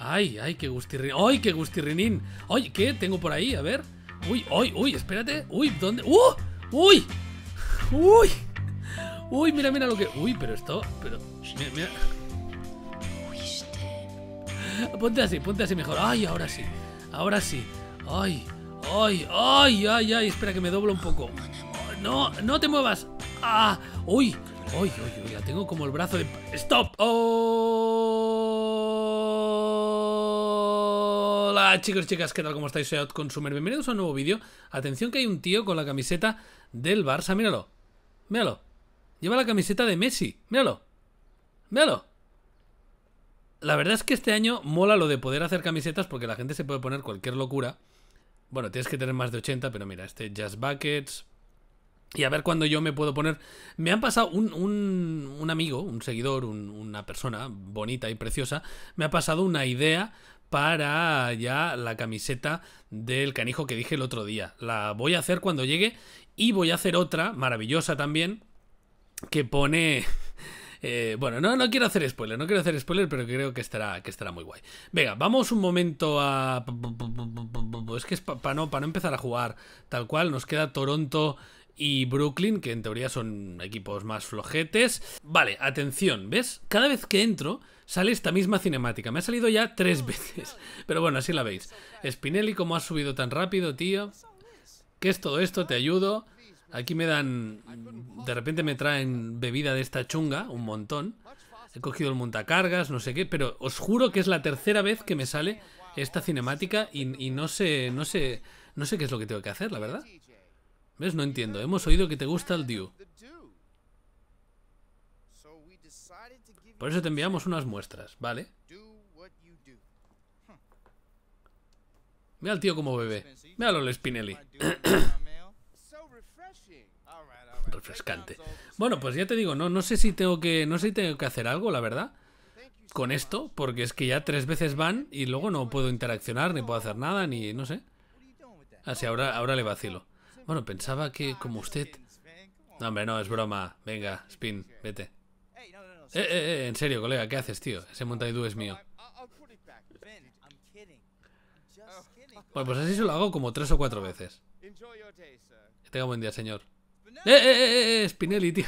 Ay, ay, qué gustirrinín. Ay, qué gustirrinín. Ay, ¿qué tengo por ahí? A ver. Uy, uy, uy, espérate. Uy, ¿dónde? ¡Oh! ¡Uy! ¡Uy! ¡Uy! ¡Uy, mira, mira lo que... Uy, pero esto... Pero... Mira, mira. Ponte así, ponte así mejor. Ay, ahora sí. Ahora sí. Ay, ay, ay, ay, ay. Espera que me doblo un poco. No, no te muevas. Ah, uy. Uy, uy, uy. Ya tengo como el brazo de... ¡Stop! ¡Oh! Hola chicos y chicas, ¿qué tal? ¿Cómo estáis? Soy Consumer. Bienvenidos a un nuevo vídeo. Atención que hay un tío con la camiseta del Barça. Míralo. Míralo. Lleva la camiseta de Messi. Míralo. Míralo. La verdad es que este año mola lo de poder hacer camisetas porque la gente se puede poner cualquier locura. Bueno, tienes que tener más de 80, pero mira, este Jazz Buckets. Y a ver cuándo yo me puedo poner. Me han pasado un, un, un amigo, un seguidor, una persona bonita y preciosa, me ha pasado una idea para ya la camiseta del canijo que dije el otro día. La voy a hacer cuando llegue y voy a hacer otra, maravillosa también, que pone... Eh, bueno, no, no quiero hacer spoiler, no quiero hacer spoiler, pero creo que estará, que estará muy guay. Venga, vamos un momento a... Es que es para no, Para no empezar a jugar tal cual, nos queda Toronto y Brooklyn, que en teoría son equipos más flojetes. Vale, atención, ¿ves? Cada vez que entro sale esta misma cinemática. Me ha salido ya tres veces. Pero bueno, así la veis. Spinelli, cómo ha subido tan rápido, tío. ¿Qué es todo esto? Te ayudo. Aquí me dan... De repente me traen bebida de esta chunga, un montón. He cogido el montacargas, no sé qué, pero os juro que es la tercera vez que me sale esta cinemática y, no sé, no sé, no sé qué es lo que tengo que hacer, la verdad. ¿Ves? No entiendo. Hemos oído que te gusta el Dew. Por eso te enviamos unas muestras, ¿vale? Mira al tío como bebé. a el Spinelli. Refrescante. Bueno, pues ya te digo, no, no sé si tengo que. No sé si tengo que hacer algo, la verdad. Con esto, porque es que ya tres veces van y luego no puedo interaccionar, ni puedo hacer nada, ni no sé. Así ahora, ahora le vacilo. Bueno, pensaba que como usted. No, hombre, no, es broma. Venga, Spin, vete. Eh, eh, eh, en serio, colega, ¿qué haces, tío? Ese Montaidú es mío. Bueno, pues así se lo hago como tres o cuatro veces. Que tenga buen día, señor. ¡Eh, eh, eh, eh! eh Spinelli, tío.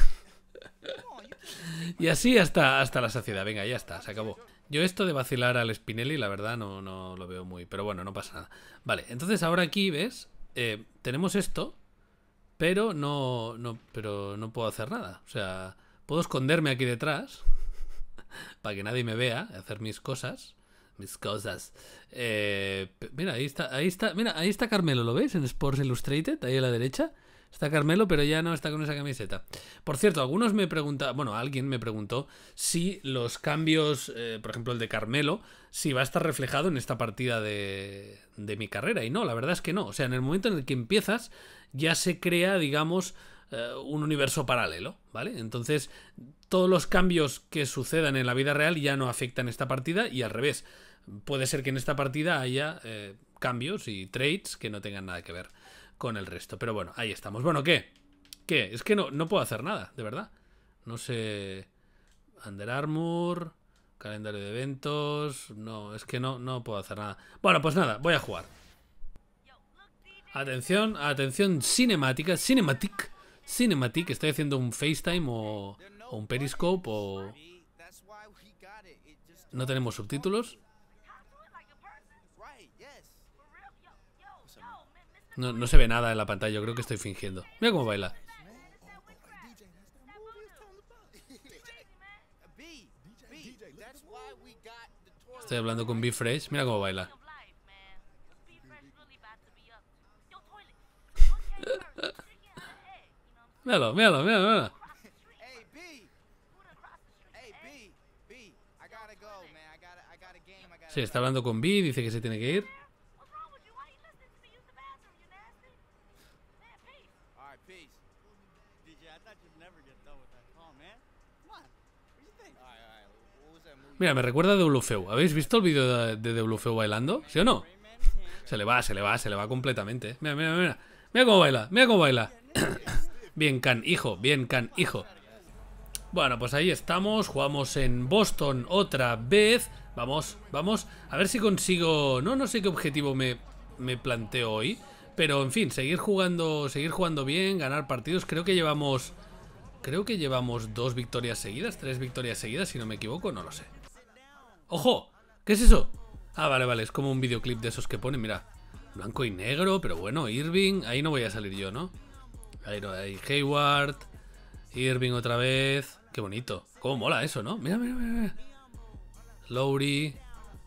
y así hasta, hasta la saciedad. Venga, ya está, se acabó. Yo esto de vacilar al Spinelli, la verdad, no, no lo veo muy... Pero bueno, no pasa nada. Vale, entonces ahora aquí, ¿ves? Eh, tenemos esto, pero no, no, pero no puedo hacer nada. O sea, Puedo esconderme aquí detrás para que nadie me vea, hacer mis cosas. Mis cosas. Eh, mira, ahí está, ahí está, mira, ahí está Carmelo, ¿lo veis? En Sports Illustrated, ahí a la derecha. Está Carmelo, pero ya no está con esa camiseta. Por cierto, algunos me preguntan, bueno, alguien me preguntó si los cambios, eh, por ejemplo el de Carmelo, si va a estar reflejado en esta partida de, de mi carrera. Y no, la verdad es que no. O sea, en el momento en el que empiezas, ya se crea, digamos, eh, un universo paralelo, ¿vale? Entonces, todos los cambios que sucedan en la vida real ya no afectan esta partida y al revés. Puede ser que en esta partida haya eh, cambios y trades que no tengan nada que ver con el resto. Pero bueno, ahí estamos. Bueno, ¿qué? ¿Qué? Es que no, no puedo hacer nada, de verdad. No sé... Under Armour, calendario de eventos... No, es que no, no puedo hacer nada. Bueno, pues nada, voy a jugar. Atención, atención, cinemática, cinematic. Cinematic, estoy haciendo un FaceTime o, un Periscope o... No tenemos subtítulos. No, no, se ve nada en la pantalla, yo creo que estoy fingiendo. Mira cómo baila. Estoy hablando con B-Fresh, mira cómo baila. Míralo, míralo, míralo, Sí, está hablando con B, dice que se tiene que ir. Mira, me recuerda a Bluefeu. ¿Habéis visto el vídeo de, de Bluefeu bailando? ¿Sí o no? Se le va, se le va, se le va completamente. Eh. Mira, mira, mira. Mira cómo baila, mira cómo baila. Bien, can hijo, bien, can hijo. Bueno, pues ahí estamos, jugamos en Boston otra vez. Vamos, vamos, a ver si consigo... No, no sé qué objetivo me, planteo hoy. Pero, en fin, seguir jugando, seguir jugando bien, ganar partidos. Creo que llevamos... Creo que llevamos dos victorias seguidas, tres victorias seguidas, si no me equivoco, no lo sé. ¡Ojo! ¿Qué es eso? Ah, vale, vale, es como un videoclip de esos que ponen, mira. Blanco y negro, pero bueno, Irving, ahí no voy a salir yo, ¿no? Ahí Hayward, Irving otra vez. Qué bonito. Cómo mola eso, ¿no? Mira, mira, mira. Lowry,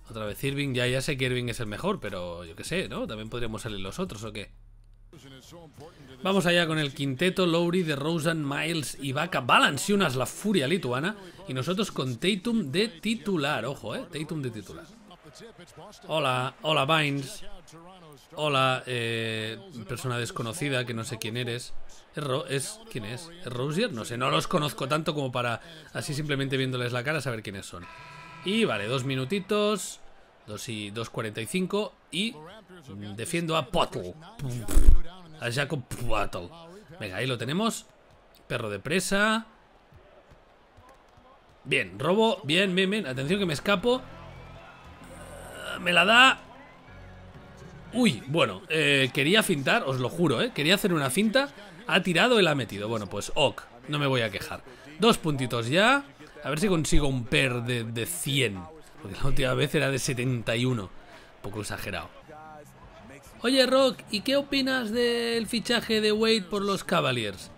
otra vez Irving. Ya, ya sé que Irving es el mejor, pero yo qué sé, ¿no? También podríamos salir los otros o qué. Vamos allá con el quinteto, Lowry, de Rosen, Miles y Vaca. Balanciunas la furia lituana. Y nosotros con Tatum de titular. Ojo, eh. Tatum de titular. Hola, hola Vines. Hola, eh, persona desconocida que no sé quién eres. ¿Es, es ¿Quién es? ¿Es No sé, no los conozco tanto como para así simplemente viéndoles la cara saber quiénes son. Y vale, dos minutitos. Dos y 2.45 y mm, defiendo a Pottle. A Jacob Pottle. Venga, ahí lo tenemos. Perro de presa. Bien, robo. Bien, bien, bien. Atención que me escapo. Ah, me la da. Uy, bueno, eh, quería fintar, os lo juro, eh, quería hacer una cinta, ha tirado y la ha metido. Bueno, pues ok, no me voy a quejar. Dos puntitos ya, a ver si consigo un per de, de 100, porque la última vez era de 71, un poco exagerado. Oye, Rock, ¿y qué opinas del fichaje de Wade por los Cavaliers?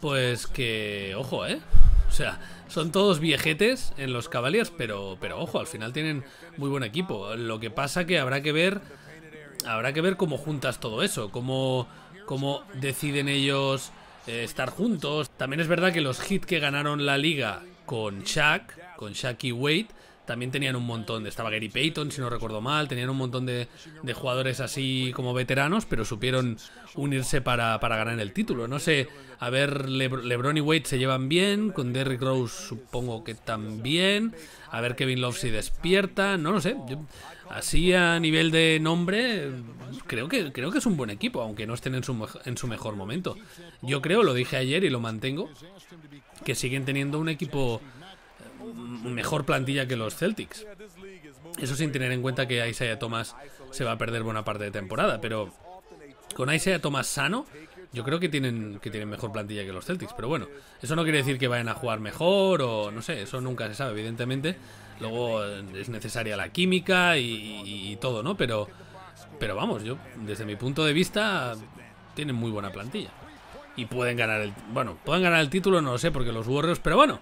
Pues que, ojo, ¿eh? O sea, son todos viejetes en los Cavaliers, pero, pero ojo, al final tienen muy buen equipo. Lo que pasa que habrá que ver habrá que ver cómo juntas todo eso, cómo, deciden ellos eh, estar juntos. También es verdad que los hits que ganaron la liga con Shaq, con Shaq y Wade, también tenían un montón de. Estaba Gary Payton, si no recuerdo mal, tenían un montón de, jugadores así como veteranos, pero supieron unirse para, ganar el título. No sé, a ver, LeBron y Wade se llevan bien, con Derrick Rose supongo que también. A ver, Kevin Love si despierta, no lo sé. así a nivel de nombre, creo que, creo que es un buen equipo, aunque no estén en su, en su mejor momento. Yo creo, lo dije ayer y lo mantengo, que siguen teniendo un equipo mejor plantilla que los Celtics. Eso sin tener en cuenta que Isaiah Thomas se va a perder buena parte de temporada, pero con Isaiah Thomas sano, yo creo que tienen, que tienen mejor plantilla que los Celtics, pero bueno, eso no quiere decir que vayan a jugar mejor o no sé, eso nunca se sabe, evidentemente. Luego eh, es necesaria la química y, todo, ¿no? Pero, pero vamos, yo desde mi punto de vista tienen muy buena plantilla. Y pueden ganar el... Bueno, pueden ganar el título, no lo sé, porque los Warriors... Pero bueno,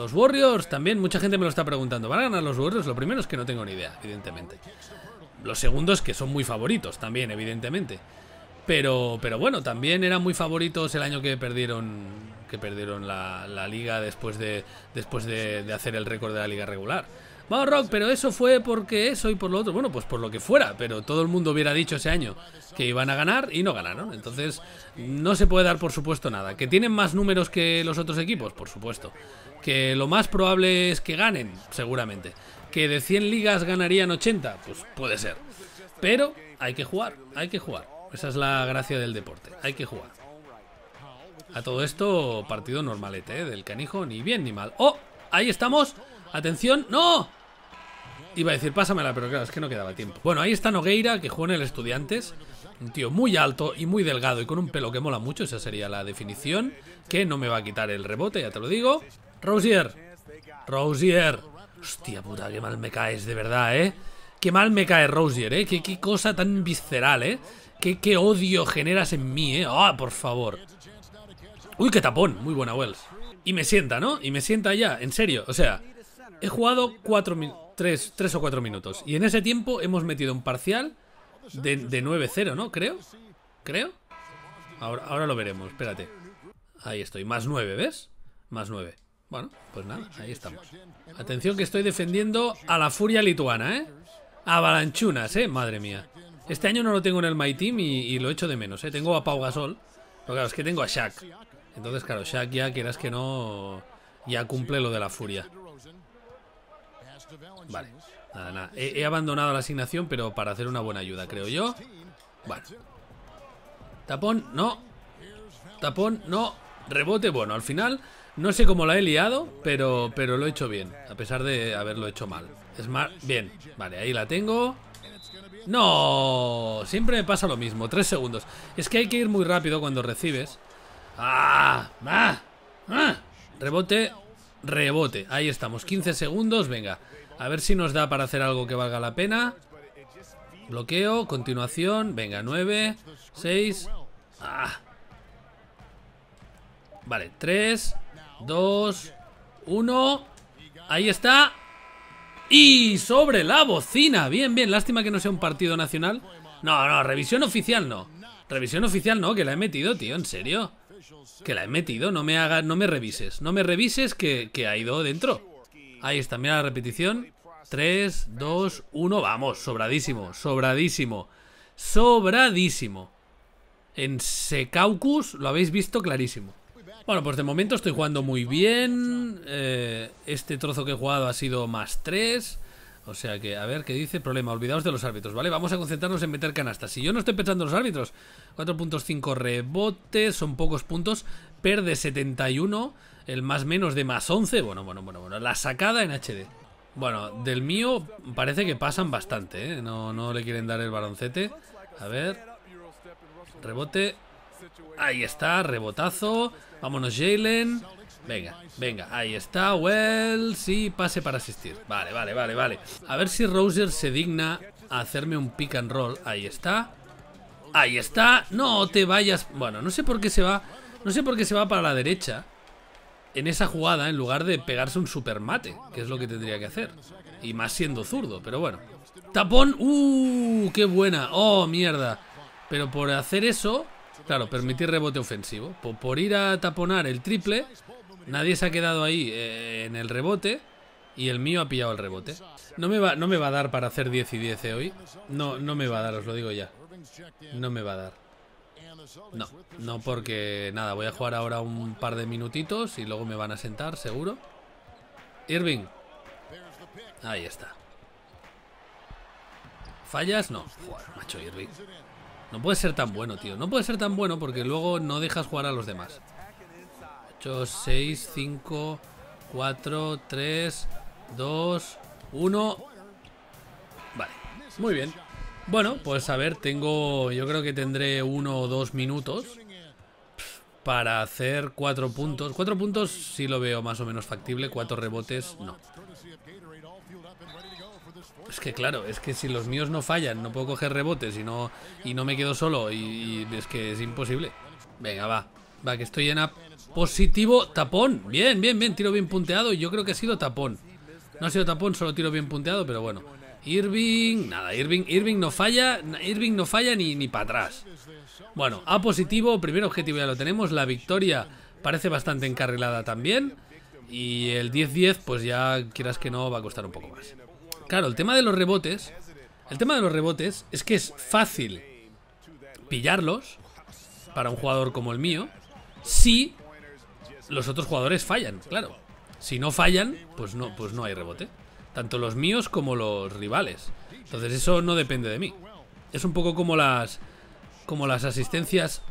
los Warriors también, mucha gente me lo está preguntando. ¿Van a ganar los Warriors? Lo primero es que no tengo ni idea, evidentemente. Los segundos que son muy favoritos también, evidentemente. Pero, pero bueno, también eran muy favoritos el año que perdieron que perdieron la, liga después de después de, de hacer el récord de la liga regular. Vamos, Rock, pero eso fue porque eso y por lo otro. Bueno, pues por lo que fuera, pero todo el mundo hubiera dicho ese año que iban a ganar y no ganaron. Entonces, no se puede dar por supuesto nada. ¿Que tienen más números que los otros equipos? Por supuesto. ¿Que lo más probable es que ganen? Seguramente. ¿Que de 100 ligas ganarían 80? Pues puede ser. Pero hay que jugar, hay que jugar. Esa es la gracia del deporte, hay que jugar. A todo esto, partido normalete, ¿eh? del canijo, ni bien ni mal. ¡Oh! Ahí estamos. Atención. ¡No! Iba a decir pásamela, pero claro, es que no quedaba tiempo. Bueno, ahí está Nogueira, que juega en el Estudiantes. Un tío muy alto y muy delgado y con un pelo que mola mucho, esa sería la definición. Que no me va a quitar el rebote, ya te lo digo. Rosier. Rosier. Hostia puta, qué mal me caes, de verdad, ¿eh? Qué mal me cae Rosier, ¿eh? Qué, cosa tan visceral, ¿eh? Qué, odio generas en mí, ¿eh? ¡Ah, por favor! Uy, qué tapón. Muy buena, Wells. Y me sienta, ¿no? Y me sienta ya, en serio. O sea, he jugado cuatro minutos tres o cuatro minutos. Y en ese tiempo hemos metido un parcial de, 9-0, ¿no? Creo. Creo. Ahora, ahora lo veremos, espérate. Ahí estoy, más 9, ¿ves? Más 9. Bueno, pues nada, ahí estamos. Atención que estoy defendiendo a la furia lituana, ¿eh? Avalanchunas, ¿eh? Madre mía. Este año no lo tengo en el My Team y, y lo echo de menos, ¿eh? Tengo a Pau Gasol. Pero claro, es que tengo a Shaq. Entonces, claro, Shaq ya quieras que no... Ya cumple lo de la furia. Vale, nada, nada. He, abandonado la asignación, pero para hacer una buena ayuda, creo yo. Vale. Tapón, no. Tapón, no. Rebote, bueno, al final no sé cómo la he liado, pero, pero lo he hecho bien, a pesar de haberlo hecho mal. Es más bien, vale, ahí la tengo. No, siempre me pasa lo mismo, tres segundos. Es que hay que ir muy rápido cuando recibes. ¡Ah! ¡Ah! ¡Ah! Rebote, rebote. Ahí estamos, 15 segundos, venga. A ver si nos da para hacer algo que valga la pena. Bloqueo, continuación. Venga, 9, 6. Ah. Vale, 3, 2, 1. Ahí está. Y sobre la bocina. Bien, bien. Lástima que no sea un partido nacional. No, no, revisión oficial no. Revisión oficial no, que la he metido, tío, en serio. Que la he metido, no me hagas, no me revises. No me revises que ha ido dentro. Ahí está, mira la repetición. 3, 2, 1, vamos, sobradísimo, sobradísimo, sobradísimo. En Secaucus lo habéis visto clarísimo. Bueno, pues de momento estoy jugando muy bien. Eh, este trozo que he jugado ha sido más 3. O sea que, a ver, ¿qué dice? Problema, olvidaos de los árbitros, ¿vale? Vamos a concentrarnos en meter canastas. Si yo no estoy pensando en los árbitros, 4.5 rebotes, son pocos puntos. Perde 71, el más menos de más 11. Bueno, bueno, bueno, bueno. La sacada en HD. Bueno, del mío parece que pasan bastante, ¿eh? No, no le quieren dar el baloncete. A ver. Rebote. Ahí está, rebotazo. Vámonos, Jalen. Venga, venga, ahí está, Well, sí, pase para asistir. Vale, vale, vale, vale. A ver si Roser se digna a hacerme un pick and roll. Ahí está. Ahí está. No te vayas. Bueno, no sé por qué se va no sé por qué se va para la derecha en esa jugada en lugar de pegarse un supermate, que es lo que tendría que hacer. Y más siendo zurdo, pero bueno. Tapón, ¡uh! ¡Qué buena! ¡Oh, mierda! Pero por hacer eso, claro, permitir rebote ofensivo. Por, ir a taponar el triple, nadie se ha quedado ahí eh, en el rebote y el mío ha pillado el rebote. No me va, no me va a dar para hacer 10 y 10 eh, hoy. No, no me va a dar, os lo digo ya. No me va a dar. No, no porque nada, voy a jugar ahora un par de minutitos y luego me van a sentar, seguro. Irving. Ahí está. ¿Fallas? No. Joder, macho Irving. No puede ser tan bueno, tío. No puede ser tan bueno porque luego no dejas jugar a los demás. 8, 6, 5, 4, 3, 2, 1. Vale. Muy bien. Bueno, pues a ver, tengo. Yo creo que tendré uno o dos minutos para hacer cuatro puntos. Cuatro puntos sí lo veo más o menos factible, cuatro rebotes no. Es que claro, es que si los míos no fallan, no puedo coger rebotes y no, y no me quedo solo y, es que es imposible. Venga, va. Va, que estoy en positivo tapón. Bien, bien, bien, tiro bien punteado y yo creo que ha sido tapón. No ha sido tapón, solo tiro bien punteado, pero bueno. Irving, nada, Irving, Irving no falla, Irving no falla ni, para atrás. Bueno, A positivo, primer objetivo ya lo tenemos, la victoria parece bastante encarrilada también. Y el 10-10, pues ya quieras que no, va a costar un poco más. Claro, el tema de los rebotes, el tema de los rebotes es que es fácil pillarlos para un jugador como el mío si los otros jugadores fallan, claro. Si no fallan, pues no, pues no hay rebote tanto los míos como los rivales. Entonces eso no depende de mí. Es un poco como las como las asistencias.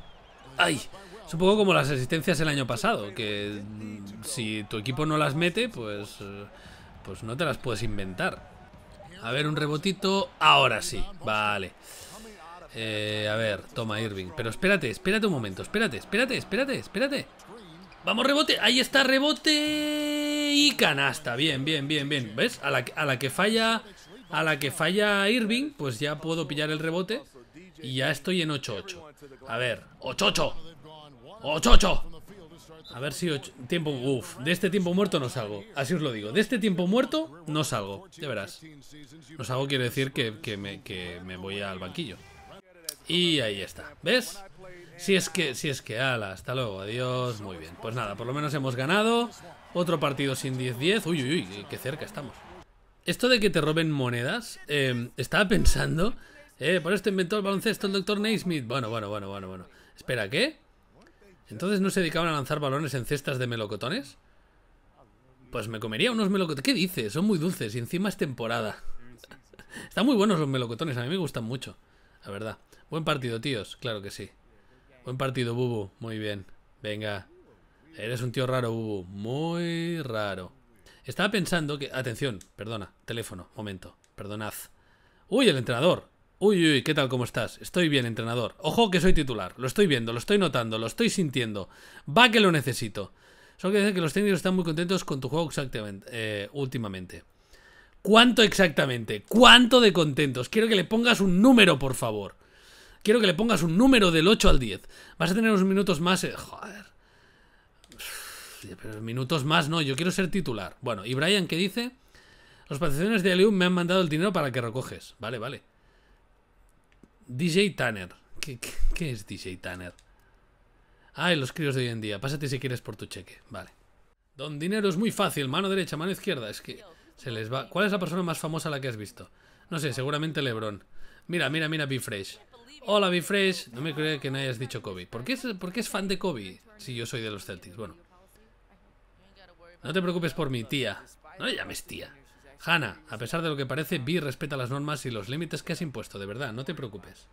Ay, es un poco como las asistencias el año pasado, que mm, si tu equipo no las mete, pues eh, pues no te las puedes inventar. A ver, un rebotito. Ahora sí, vale. Eh, a ver, toma Irving. Pero espérate, espérate un momento. Espérate, espérate, espérate, espérate. Vamos, rebote. Ahí está, rebote y canasta. Bien, bien, bien, bien. ¿Ves? A la, que falla a la que falla Irving, pues ya puedo pillar el rebote y ya estoy en 8-8. A ver, 8-8. 8-8. A ver si 8... tiempo uf, de este tiempo muerto no salgo. Así os lo digo, de este tiempo muerto no salgo, De verás. No salgo quiere decir que, me, que me voy al banquillo. Y ahí está, ¿ves? Si es que, si es que, ala, hasta luego, adiós, muy bien. Pues nada, por lo menos hemos ganado. Otro partido sin 10-10. Uy, uy, uy, qué cerca estamos. Esto de que te roben monedas, eh, estaba pensando... Eh, por esto inventó el baloncesto el doctor Naismith. Bueno, bueno, bueno, bueno, bueno. Espera, ¿qué? ¿Entonces no se dedicaban a lanzar balones en cestas de melocotones? Pues me comería unos melocotones. ¿Qué dices? Son muy dulces y encima es temporada. Están muy buenos los melocotones, a mí me gustan mucho. La verdad. Buen partido, tíos. Claro que sí. Buen partido, Bubu. Muy bien. Venga. Eres un tío raro, Muy raro. Estaba pensando que... Atención, perdona. Teléfono, momento. Perdonad. Uy, el entrenador. Uy, uy, ¿qué tal? ¿Cómo estás? Estoy bien, entrenador. Ojo que soy titular. Lo estoy viendo, lo estoy notando, lo estoy sintiendo. Va que lo necesito. Solo que decir que los técnicos están muy contentos con tu juego eh, últimamente. ¿Cuánto exactamente? ¿Cuánto de contentos? Quiero que le pongas un número, por favor. Quiero que le pongas un número del 8 al 10. Vas a tener unos minutos más... Eh, joder pero minutos más no, yo quiero ser titular. Bueno, y Brian ¿qué dice, los patrocinadores de Alium me han mandado el dinero para que recoges. Vale, vale. DJ Tanner. ¿Qué, es DJ Tanner? Ay, ah, los críos de hoy en día. Pásate si quieres por tu cheque. Vale. Don Dinero es muy fácil. Mano derecha, mano izquierda. Es que se les va. ¿Cuál es la persona más famosa la que has visto? No sé, seguramente Lebron. Mira, mira, mira, Bifresh. Hola, Bifresh. No me creo que no hayas dicho Kobe. ¿Por es, ¿Por qué es fan de Kobe? Si yo soy de los Celtics. Bueno. No te preocupes por mi tía. No le llames tía. Hannah, a pesar de lo que parece, Vi respeta las normas y los límites que has impuesto, de verdad, no te preocupes.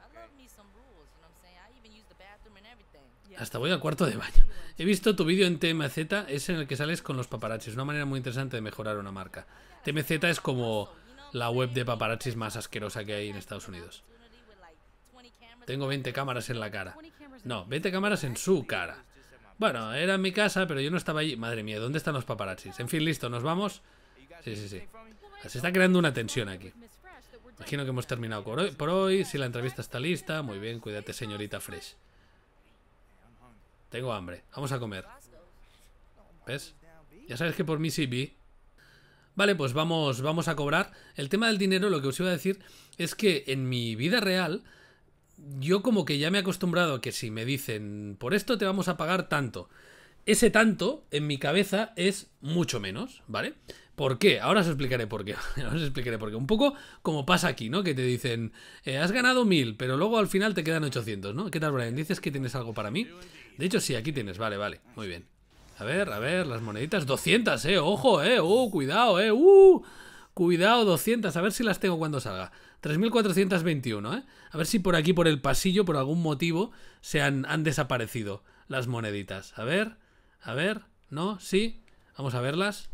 Hasta voy al cuarto de baño. He visto tu vídeo en TMZ, es en el que sales con los paparazzis, una manera muy interesante de mejorar una marca. TMZ es como la web de paparazzis más asquerosa que hay en Estados Unidos. Tengo 20 cámaras en la cara. No, 20 cámaras en su cara. Bueno, era en mi casa, pero yo no estaba allí. Madre mía, ¿dónde están los paparazzis? En fin, listo, nos vamos. Sí, sí, sí. Se está creando una tensión aquí. Imagino que hemos terminado por hoy. Si la entrevista está lista, muy bien, cuídate, señorita Fresh. Tengo hambre. Vamos a comer. ¿Ves? Ya sabes que por mí sí vi. Vale, pues vamos, vamos a cobrar. El tema del dinero, lo que os iba a decir es que en mi vida real yo como que ya me he acostumbrado a que si me dicen, por esto te vamos a pagar tanto, ese tanto en mi cabeza es mucho menos, ¿vale? ¿Por qué? Ahora os explicaré por qué. os explicaré por qué. Un poco como pasa aquí, ¿no? Que te dicen, eh, has ganado mil pero luego al final te quedan 800, ¿no? ¿Qué tal, Brian? ¿Dices que tienes algo para mí? De hecho, sí, aquí tienes. Vale, vale. Muy bien. A ver, a ver, las moneditas. 200, ¿eh? Ojo, ¿eh? oh, cuidado, ¿eh? Uh, cuidado, 200. A ver si las tengo cuando salga. 3.421, ¿eh? A ver si por aquí, por el pasillo, por algún motivo, se han, han desaparecido las moneditas. A ver, a ver, ¿no? ¿Sí? Vamos a verlas.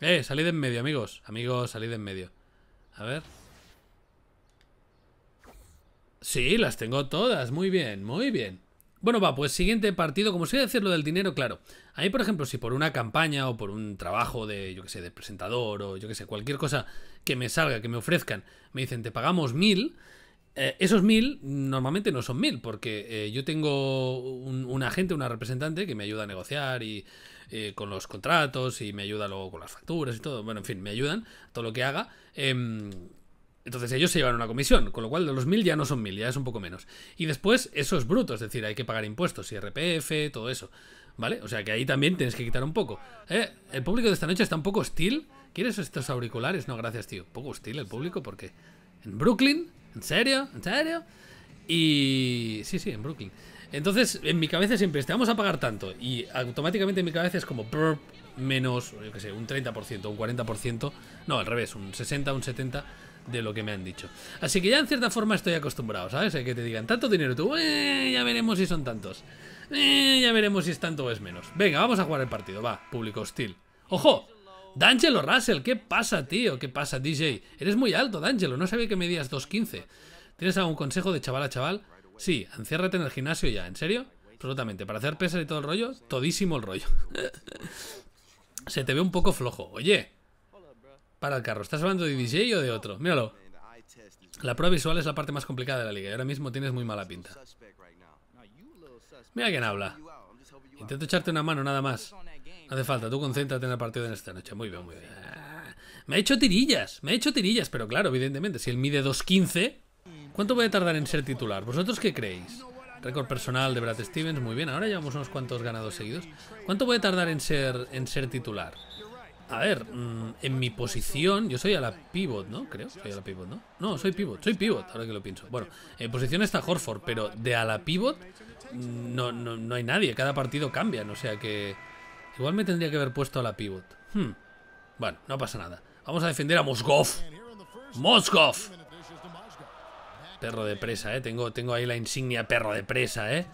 Eh, salid en medio, amigos. Amigos, salid en medio. A ver. Sí, las tengo todas. Muy bien, muy bien. Bueno, va, pues siguiente partido, como se decir lo del dinero, claro. A mí, por ejemplo, si por una campaña o por un trabajo de, yo que sé, de presentador o yo que sé, cualquier cosa que me salga, que me ofrezcan, me dicen, te pagamos mil, eh, esos mil normalmente no son mil, porque eh, yo tengo un, agente, una representante que me ayuda a negociar y eh, con los contratos y me ayuda luego con las facturas y todo. Bueno, en fin, me ayudan todo lo que haga. Em, entonces ellos se llevan una comisión, con lo cual de los mil ya no son mil, ya es un poco menos. Y después eso es bruto, es decir, hay que pagar impuestos, IRPF, todo eso. ¿Vale? O sea que ahí también tienes que quitar un poco. ¿Eh? El público de esta noche está un poco hostil. ¿Quieres estos auriculares? No, gracias, tío. Un poco hostil el público porque... En Brooklyn, ¿en serio? ¿En serio? Y... Sí, sí, en Brooklyn. Entonces, en mi cabeza siempre es, te vamos a pagar tanto. Y automáticamente en mi cabeza es como... Brr, menos, yo qué sé, un 30%, un 40%. No, al revés, un 60, un 70% de lo que me han dicho. Así que ya en cierta forma estoy acostumbrado, ¿sabes? A que te digan tanto dinero tú, eh, ya veremos si son tantos. Eh, ya veremos si es tanto o es menos. Venga, vamos a jugar el partido, va, público hostil. ¡Ojo! D'Angelo Russell, ¿qué pasa, tío? ¿Qué pasa, DJ? Eres muy alto, D'Angelo, no sabía que medías 2.15. ¿Tienes algún consejo de chaval a chaval? Sí, enciérrate en el gimnasio ya, ¿en serio? Absolutamente, para hacer pesas y todo el rollo, todísimo el rollo. Se te ve un poco flojo. Oye, para el carro. ¿Estás hablando de DJ o de otro? Míralo. La prueba visual es la parte más complicada de la liga y ahora mismo tienes muy mala pinta. Mira quién habla. Intento echarte una mano, nada más. hace falta, tú concéntrate en el partido de esta noche. Muy bien, muy bien. Me ha hecho tirillas, me ha hecho tirillas, pero claro, evidentemente, si él mide 2.15, ¿cuánto voy a tardar en ser titular? ¿Vosotros qué creéis? Récord personal de Brad Stevens, muy bien, ahora llevamos unos cuantos ganados seguidos. ¿Cuánto voy a tardar en ser, en ser titular? A ver, mm, en mi posición, yo soy a la pivot, ¿no? Creo, soy a la pivot, ¿no? No, soy pivot, soy pivot, ahora que lo pienso. Bueno, en posición está Horford, pero de a la pivot mm, no, no, hay nadie, cada partido cambia o sea que... Igual me tendría que haber puesto a la pivot. Hmm. Bueno, no pasa nada. Vamos a defender a Moskov. Moskov. Perro de presa, ¿eh? Tengo, tengo ahí la insignia perro de presa, ¿eh?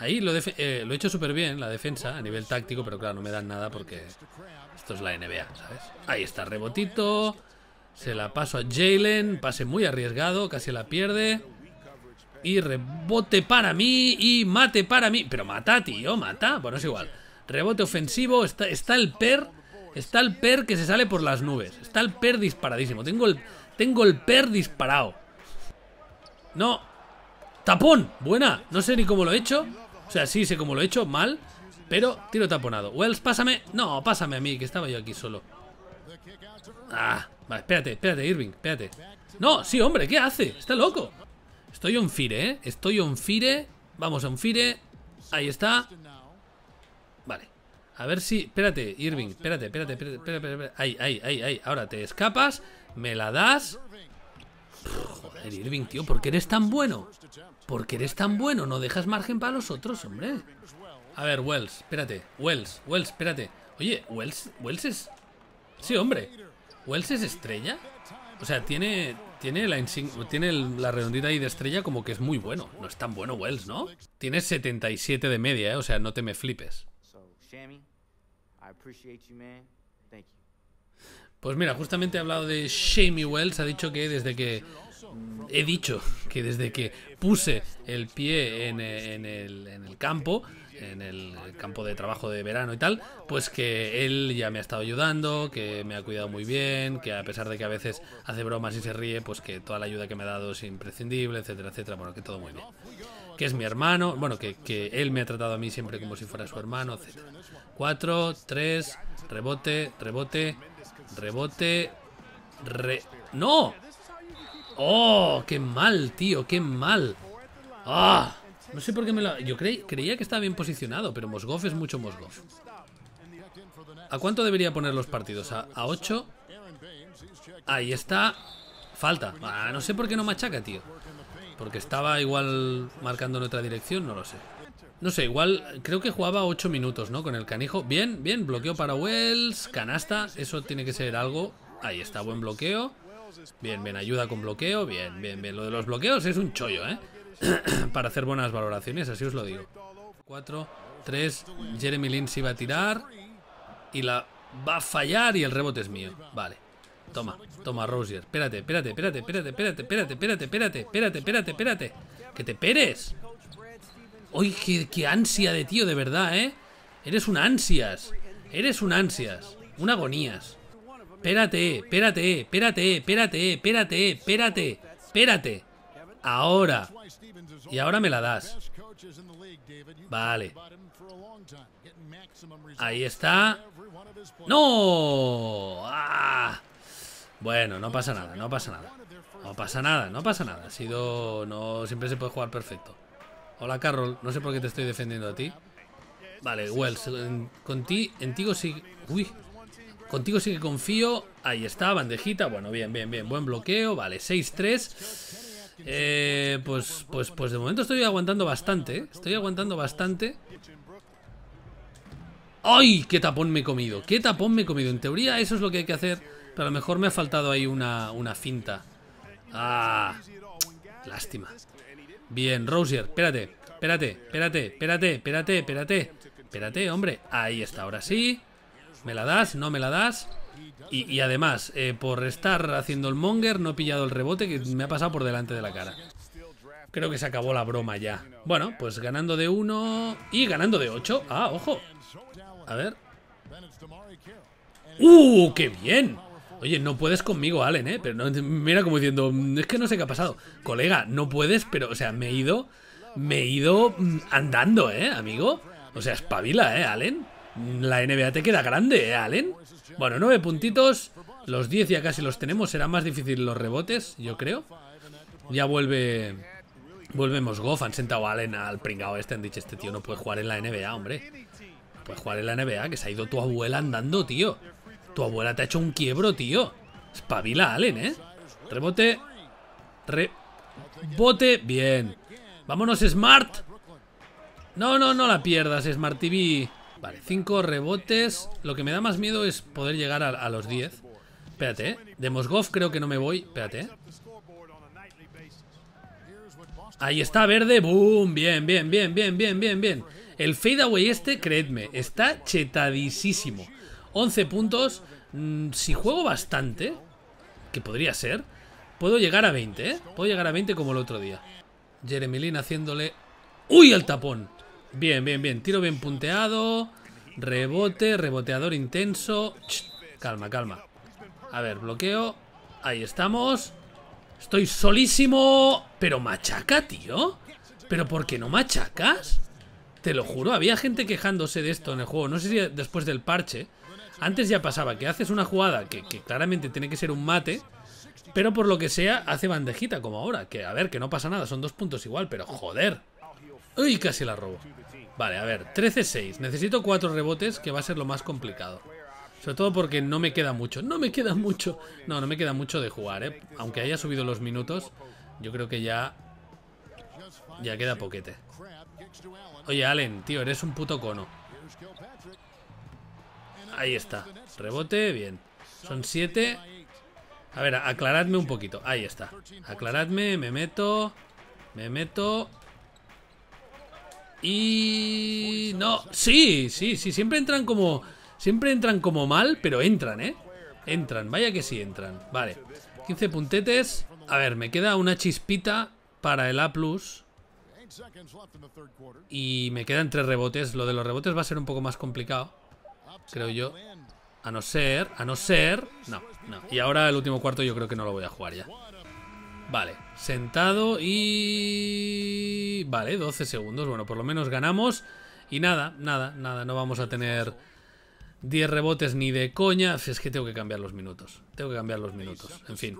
Ahí eh, lo, he hecho súper bien, la defensa, a nivel táctico, pero claro, no me dan nada porque esto es la NBA, ¿sabes? Ahí está, rebotito. Se la paso a Jalen, pase muy arriesgado, casi la pierde. Y rebote para mí y mate para mí. Pero mata, tío, mata. Bueno, es igual. Rebote ofensivo, está, el per. Está el per que se sale por las nubes. Está el per disparadísimo. Tengo el, tengo el per disparado. No. Tapón. Buena. No sé ni cómo lo he hecho. O sea, sí sé cómo lo he hecho, mal, pero tiro taponado. Wells, pásame. No, pásame a mí, que estaba yo aquí solo. Ah, vale, espérate, espérate, Irving, espérate. No, sí, hombre, ¿qué hace? Está loco. Estoy on fire, ¿eh? Estoy on fire. Vamos a on fire. Ahí está. Vale. A ver si... Espérate, Irving, espérate, espérate, espérate, espérate, Ahí, ahí, ahí, ahí. Ahora te escapas, me la das... joder, Irving, tío, ¿por qué eres tan bueno? Porque eres tan bueno, no dejas margen para los otros, hombre. A ver, Wells, espérate. Wells, Wells, espérate. Oye, Wells, Wells es... Sí, hombre. Wells es estrella. O sea, tiene, tiene, la, tiene la redondita ahí de estrella como que es muy bueno. No es tan bueno Wells, ¿no? Tiene 77 de media, ¿eh? O sea, no te me flipes. Pues mira, justamente he hablado de Shami Wells. Ha dicho que desde que he dicho que desde que puse el pie en, el, campo, en el campo de trabajo de verano y tal, pues que él ya me ha estado ayudando, que me ha cuidado muy bien, que a pesar de que a veces hace bromas y se ríe, pues que toda la ayuda que me ha dado es imprescindible, etcétera, etcétera, bueno, que todo muy bien. Que es mi hermano, bueno, que, él me ha tratado a mí siempre como si fuera su hermano, etcétera. 4, 3, rebote, rebote, rebote, re... ¡No! ¡Oh! ¡Qué mal, tío! ¡Qué mal! ¡Ah! No sé por qué me lo... Yo creía que estaba bien posicionado, pero Mosgoff es mucho Mosgoff. ¿A cuánto debería poner los partidos? ¿A, 8? Ahí está. Falta. Ah, no sé por qué no machaca, tío. Porque estaba igual marcando en otra dirección, no lo sé. No sé, igual creo que jugaba 8 minutos, ¿no? Con el canijo. Bien, bien, bloqueo para Wells, canasta, eso tiene que ser algo. Ahí está, buen bloqueo. Bien, bien, ayuda con bloqueo, bien, bien, bien. Lo de los bloqueos es un chollo, ¿eh? Para hacer buenas valoraciones, así os lo digo. 4, 3, Jeremy Lin se iba a tirar y la va a fallar y el rebote es mío. Vale. Toma, toma, Rosier. Espérate, espérate, espérate, espérate, espérate, espérate, espérate, espérate, espérate, espérate, espérate. ¡Que te peres! ¡Uy, qué, qué ansia de tío, de verdad, eh! Eres un ansias. Eres un ansias. Un agonías. Espérate, espérate, espérate, espérate, espérate, espérate, espérate. Ahora. Y ahora me la das. Vale. Ahí está. ¡No! Ah. Bueno, no pasa nada, no pasa nada. No pasa nada, no pasa nada. Ha sido... No, siempre se puede jugar perfecto. Hola, Carroll. No sé por qué te estoy defendiendo a ti. Vale, Wells. con ti, sí... Uy, Contigo sí que confío. Ahí está, bandejita. Bueno, bien, bien, bien. Buen bloqueo. Vale, 6-3. Eh, pues, pues, pues de momento estoy aguantando bastante. ¿eh? Estoy aguantando bastante. ¡Ay! ¡Qué tapón me he comido! ¡Qué tapón me he comido! En teoría eso es lo que hay que hacer. Pero a lo mejor me ha faltado ahí una, una finta. ¡Ah! Lástima. Bien, Rosier. Espérate, espérate, espérate, espérate, espérate, espérate. Espérate, hombre. Ahí está, ahora sí. ¿Me la das? ¿No me la das? Y, además, eh, por estar haciendo el monger, no he pillado el rebote que me ha pasado por delante de la cara. Creo que se acabó la broma ya. Bueno, pues ganando de uno y ganando de ocho. Ah, ojo. A ver. ¡Uh, qué bien! Oye, no puedes conmigo, Allen, ¿eh? Pero mira como diciendo, mm, es que no sé qué ha pasado. Colega, no puedes, pero, o sea, me he ido, me he ido mm, andando, ¿eh, amigo? O sea, espabila, ¿eh, Allen? La NBA te queda grande, ¿eh, Allen? Bueno, nueve puntitos. Los 10 ya casi los tenemos. Será más difícil los rebotes, yo creo. Ya vuelve... Volvemos Goff, han sentado a Allen al pringao este, han dicho, este tío no puede jugar en la NBA, hombre. No puede jugar en la NBA, que se ha ido tu abuela andando, tío. Tu abuela te ha hecho un quiebro, tío. Espabila Allen, ¿eh? Rebote. Rebote. Bien. Vámonos, Smart. No, no, no la pierdas, Smart TV. Vale, 5 rebotes. Lo que me da más miedo es poder llegar a, los 10. Espérate, ¿eh? De Mosgov creo que no me voy. Espérate, ¿eh? Ahí está verde. Boom. Bien, bien, bien, bien, bien, bien, bien. El fadeaway este, creedme, está chetadísimo. 11 puntos. Mm, si juego bastante, que podría ser, puedo llegar a 20, ¿eh? Puedo llegar a 20 como el otro día. Jeremy haciéndole... ¡Uy, el tapón! Bien, bien, bien. Tiro bien punteado. Rebote, reboteador intenso. calma, calma. A ver, bloqueo. Ahí estamos. Estoy solísimo. Pero machaca, tío. ¿Pero por qué no machacas? Te lo juro, había gente quejándose de esto en el juego. No sé si después del parche. Antes ya pasaba que haces una jugada que, que claramente tiene que ser un mate. Pero por lo que sea, hace bandejita como ahora. Que a ver, que no pasa nada, son dos puntos igual, pero joder. Uy, casi la robo. Vale, a ver, 13-6. Necesito 4 rebotes, que va a ser lo más complicado. Sobre todo porque no me queda mucho. No me queda mucho. No, no me queda mucho de jugar, ¿eh? Aunque haya subido los minutos, yo creo que ya... Ya queda poquete. Oye, Allen, tío, eres un puto cono. Ahí está. Rebote, bien. Son 7. A ver, aclaradme un poquito. Ahí está. Aclaradme, me meto. Me meto. Y... No, sí, sí, sí, siempre entran como... Siempre entran como mal, pero entran, ¿eh? Entran, vaya que sí entran. Vale, 15 puntetes. A ver, me queda una chispita para el A+. Y me quedan tres rebotes. Lo de los rebotes va a ser un poco más complicado, creo yo. A no ser, a no ser... No, no. Y ahora el último cuarto yo creo que no lo voy a jugar ya. Vale, sentado y... Vale, 12 segundos. Bueno, por lo menos ganamos. Y nada, nada, nada. No vamos a tener 10 rebotes ni de coña. Es que tengo que cambiar los minutos. Tengo que cambiar los minutos. En fin.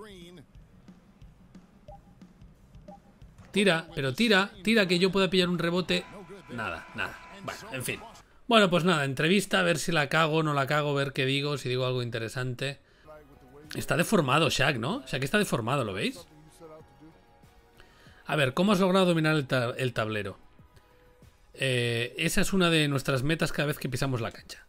Tira, pero tira, tira que yo pueda pillar un rebote. Nada, nada. Bueno, en fin. Bueno, pues nada, entrevista, a ver si la cago, o no la cago, ver qué digo, si digo algo interesante. Está deformado Shaq, ¿no? Shaq está deformado, ¿lo veis? A ver, ¿cómo has logrado dominar el, tablero? Eh, esa es una de nuestras metas cada vez que pisamos la cancha.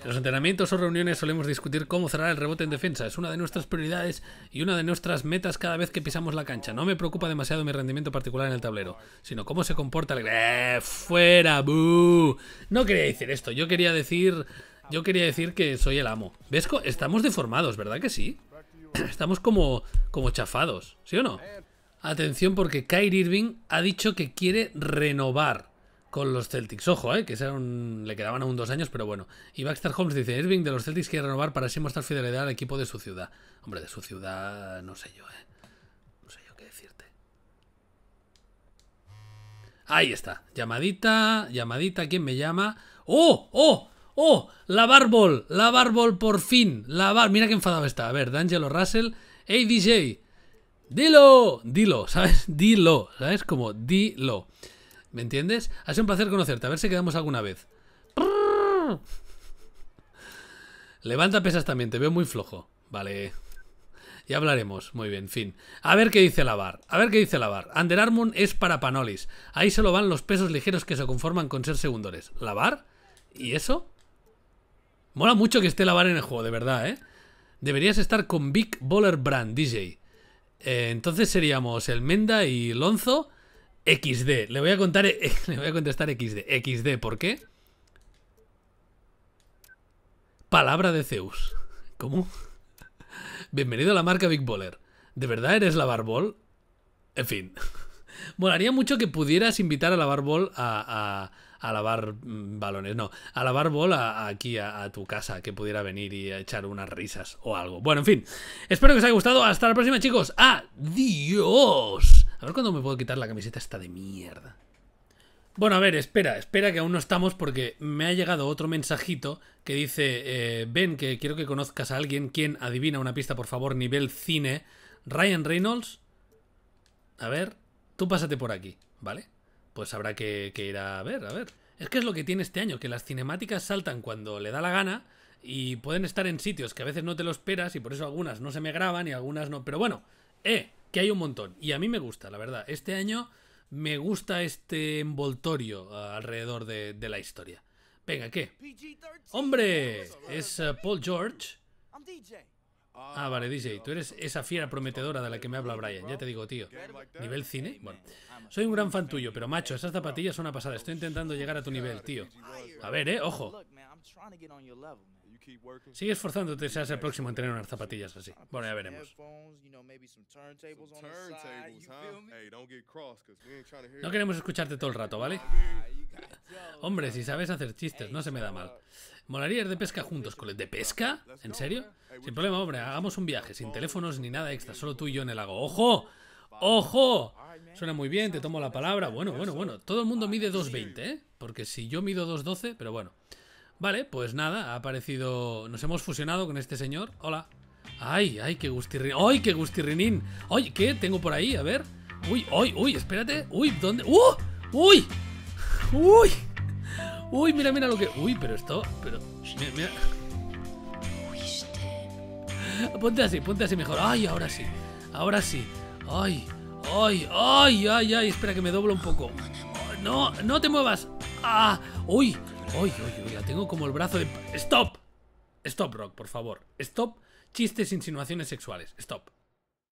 En los entrenamientos o reuniones solemos discutir cómo cerrar el rebote en defensa. Es una de nuestras prioridades y una de nuestras metas cada vez que pisamos la cancha. No me preocupa demasiado mi rendimiento particular en el tablero, sino cómo se comporta el... ¡Eh, ¡Fuera! ¡Bú! No quería decir esto. Yo quería decir... Yo quería decir que soy el amo. ¿Ves? Estamos deformados, ¿verdad que sí? Estamos como... como chafados. ¿Sí o no? Atención porque Kyrie Irving ha dicho que quiere renovar con los Celtics. Ojo, eh, que le quedaban aún dos años, pero bueno. Y Baxter Holmes dice, Irving de los Celtics quiere renovar para así mostrar fidelidad al equipo de su ciudad. Hombre, de su ciudad no sé yo, ¿eh? No sé yo qué decirte. Ahí está. Llamadita, llamadita, ¿quién me llama? ¡Oh! ¡Oh! ¡Oh! La Barbol, la Barbol por fin. La bar... Mira qué enfadado está. A ver, D'Angelo Russell. ¡Hey, DJ! dilo, dilo, ¿sabes? Dilo, ¿sabes? Como dilo. ¿Me entiendes? Ha sido un placer conocerte, a ver si quedamos alguna vez. Levanta pesas también, te veo muy flojo. Vale. Ya hablaremos, muy bien, fin. A ver qué dice la a ver qué dice la bar. Under Armour es para Panolis. Ahí solo van los pesos ligeros que se conforman con ser segundores. ¿Lavar? ¿Y eso? Mola mucho que esté lavar en el juego, de verdad, ¿eh? Deberías estar con Big Baller Brand, DJ. Eh, entonces seríamos el Menda y Lonzo XD. Le voy a contar, e- le voy a contestar XD. XD, ¿por qué? Palabra de Zeus. ¿Cómo? Bienvenido a la marca Big Baller. ¿De verdad eres la Barbol? En fin. Molaría mucho que pudieras invitar a la Barbol a a lavar mm, balones, no, a lavar bola aquí a, tu casa, que pudiera venir y echar unas risas o algo. Bueno, en fin, espero que os haya gustado. Hasta la próxima, chicos. Adiós. A ver cuándo me puedo quitar la camiseta esta de mierda. Bueno, a ver, espera, espera que aún no estamos porque me ha llegado otro mensajito que dice, ven eh, que quiero que conozcas a alguien quien adivina una pista, por favor, nivel cine. Ryan Reynolds. A ver, tú pásate por aquí, ¿vale? pues habrá que, ir a ver, a ver. Es que es lo que tiene este año, que las cinemáticas saltan cuando le da la gana y pueden estar en sitios que a veces no te lo esperas y por eso algunas no se me graban y algunas no. Pero bueno, eh, que hay un montón. Y a mí me gusta, la verdad. Este año me gusta este envoltorio uh, alrededor de, la historia. Venga, ¿qué? Hombre, es uh, Paul George Ah, vale, DJ, tú eres esa fiera prometedora de la que me habla Brian, ya te digo, tío. ¿Nivel cine? Bueno, soy un gran fan tuyo, pero macho, esas zapatillas son una pasada, estoy intentando llegar a tu nivel, tío. A ver, eh, ojo. Sigue esforzándote, seas el próximo en tener unas zapatillas así. Bueno, ya veremos. No queremos escucharte todo el rato, ¿vale? Hombre, si sabes hacer chistes, no se me da mal. Molaría de pesca juntos, el ¿De pesca? ¿En serio? Sin problema, hombre, hagamos un viaje, sin teléfonos ni nada extra, solo tú y yo en el lago. ¡Ojo! ¡Ojo! Suena muy bien, te tomo la palabra. Bueno, bueno, bueno. Todo el mundo mide 2.20, ¿eh? Porque si yo mido 2.12, pero bueno. Vale, pues nada, ha aparecido... Nos hemos fusionado con este señor. Hola. Ay, ay, qué gustirrinín. Ay, qué gustirrinín. Ay, ¿qué? Tengo por ahí, a ver. Uy, uy, uy, espérate. Uy, ¿dónde? ¡Uh! ¡Uy! ¡Uy! ¡Uy, mira, mira lo que... Uy, pero esto... Pero... Mira, mira. Ponte así, ponte así mejor. Ay, ahora sí. Ahora sí. Ay, ay, ay, ay, ay. Espera que me doblo un poco. No, no te muevas. Ah, uy, Uy, uy, uy, la tengo como el brazo de... ¡Stop! Stop, Rock, por favor. Stop, chistes, insinuaciones sexuales. Stop.